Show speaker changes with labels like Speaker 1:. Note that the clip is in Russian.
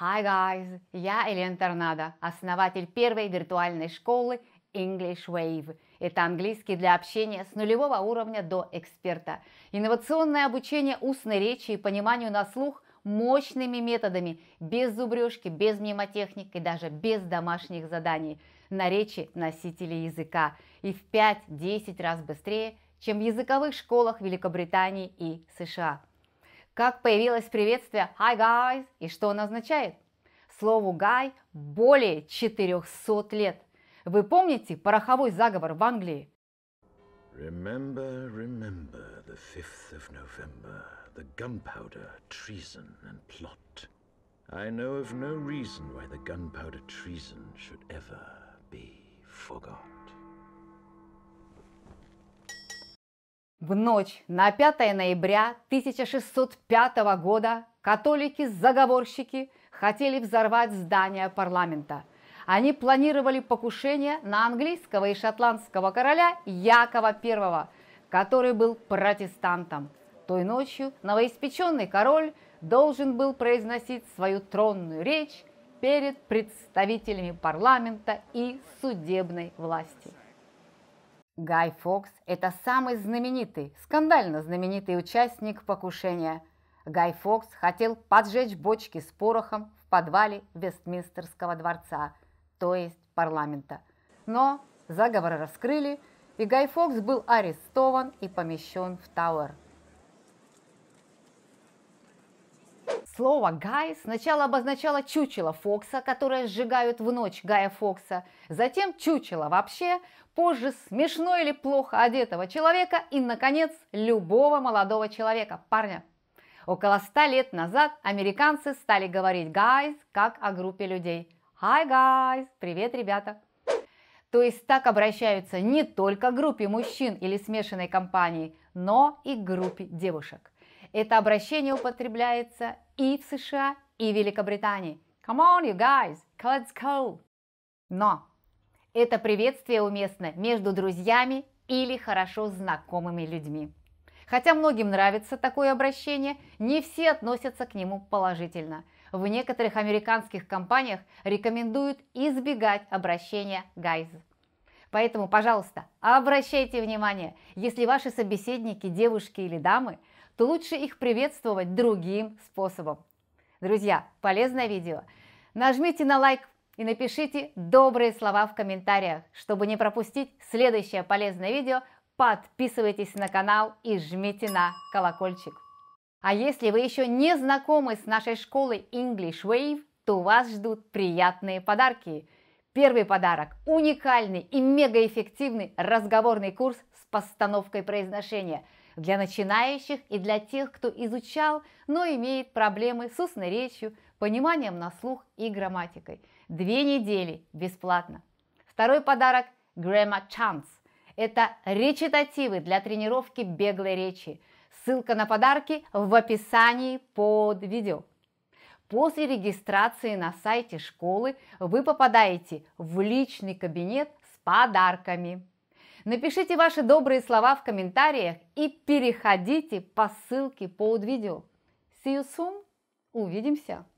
Speaker 1: Hi guys, я Елена Торнадо, основатель первой виртуальной школы English Wave. Это английский для общения с нулевого уровня до эксперта. Инновационное обучение устной речи и пониманию на слух мощными методами, без зубрежки, без мнемотехник и даже без домашних заданий на речи носителей языка и в 5-10 раз быстрее, чем в языковых школах Великобритании и США. Как появилось приветствие «Hi guys» и что оно означает? Слову «guy» более 400 лет. Вы помните пороховой заговор в Англии? Remember, remember the 5th of November, the gunpowder, treason and plot. I know of no reason why the gunpowder treason should ever be forgot. В ночь на 5 ноября 1605 года католики-заговорщики хотели взорвать здание парламента. Они планировали покушение на английского и шотландского короля Якова I, который был протестантом. Той ночью новоиспеченный король должен был произносить свою тронную речь перед представителями парламента и судебной власти. Гай Фокс – это самый знаменитый, скандально знаменитый участник покушения. Гай Фокс хотел поджечь бочки с порохом в подвале Вестминстерского дворца, то есть парламента. Но заговор раскрыли, и Гай Фокс был арестован и помещен в Тауэр. Слово «гай» сначала обозначало чучело Фокса, которое сжигают в ночь Гая Фокса, затем чучело вообще, позже смешно или плохо одетого человека и, наконец, любого молодого человека, парня. Около ста лет назад американцы стали говорить «guys» как о группе людей. «Hi, guys! Привет, ребята!» То есть так обращаются не только к группе мужчин или смешанной компании, но и к группе девушек. Это обращение употребляется и в США, и в Великобритании. Come on, you guys, let's go. Но это приветствие уместно между друзьями или хорошо знакомыми людьми. Хотя многим нравится такое обращение, не все относятся к нему положительно. В некоторых американских компаниях рекомендуют избегать обращения «guys». Поэтому, пожалуйста, обращайте внимание, если ваши собеседники, девушки или дамы – то лучше их приветствовать другим способом. Друзья, полезное видео. Нажмите на лайк и напишите добрые слова в комментариях. Чтобы не пропустить следующее полезное видео, подписывайтесь на канал и жмите на колокольчик. А если вы еще не знакомы с нашей школой English Wave, то вас ждут приятные подарки. Первый подарок – уникальный и мегаэффективный разговорный курс с постановкой произношения – для начинающих и для тех, кто изучал, но имеет проблемы с устной речью, пониманием на слух и грамматикой. Две недели бесплатно. Второй подарок – Grammar Chance. Это речитативы для тренировки беглой речи. Ссылка на подарки в описании под видео. После регистрации на сайте школы вы попадаете в личный кабинет с подарками. Напишите ваши добрые слова в комментариях и переходите по ссылке под видео. See you soon. Увидимся!